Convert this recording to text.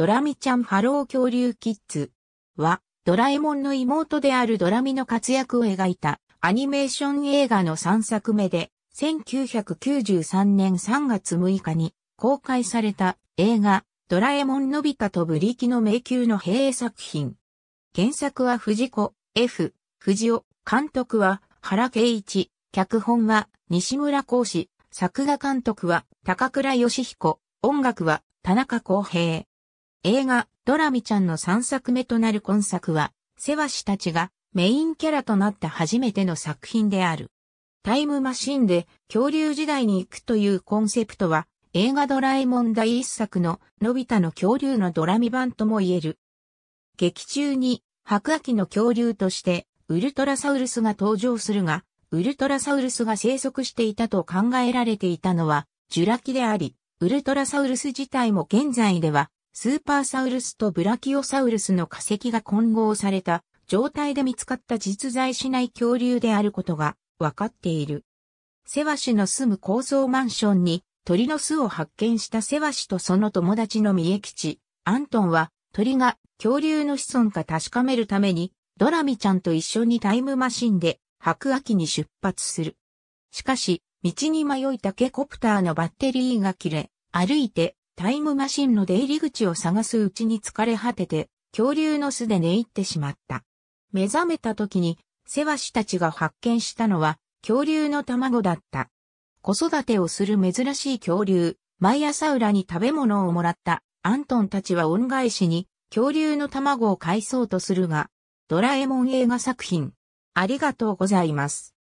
ドラミちゃんハロー恐竜キッズは、ドラえもんの妹であるドラミの活躍を描いたアニメーション映画の3作目で、1993年3月6日に公開された映画、ドラえもんのび太とブリキの迷宮の閉営作品。原作は藤子 F、藤尾、監督は原圭一、脚本は西村講師、作画監督は高倉義彦、音楽は田中康平。映画、ドラミちゃんの3作目となる今作は、セワシたちがメインキャラとなった初めての作品である。タイムマシンで恐竜時代に行くというコンセプトは、映画ドラえもん第一作ののび太の恐竜のドラミ版とも言える。劇中に白亜紀の恐竜としてウルトラサウルスが登場するが、ウルトラサウルスが生息していたと考えられていたのは、ジュラ紀であり、ウルトラサウルス自体も現在ではスーパーサウルスとブラキオサウルスの化石が混合された状態で見つかった実在しない恐竜であることがわかっている。セワシの住む高層マンションに鳥の巣を発見したセワシとその友達の三重吉、アントンは鳥が恐竜の子孫か確かめるためにドラミちゃんと一緒にタイムマシンで白亜紀に出発する。しかし、道に迷いたケコプターのバッテリーが切れ、歩いてタイムマシンの出入り口を探すうちに疲れ果てて、恐竜の巣で寝入ってしまった。目覚めた時に、セワシたちが発見したのは、恐竜の卵だった。子育てをする珍しい恐竜、毎朝裏に食べ物をもらったアントンたちは恩返しに恐竜の卵を返そうとするが、ドラえもん映画作品、ありがとうございます。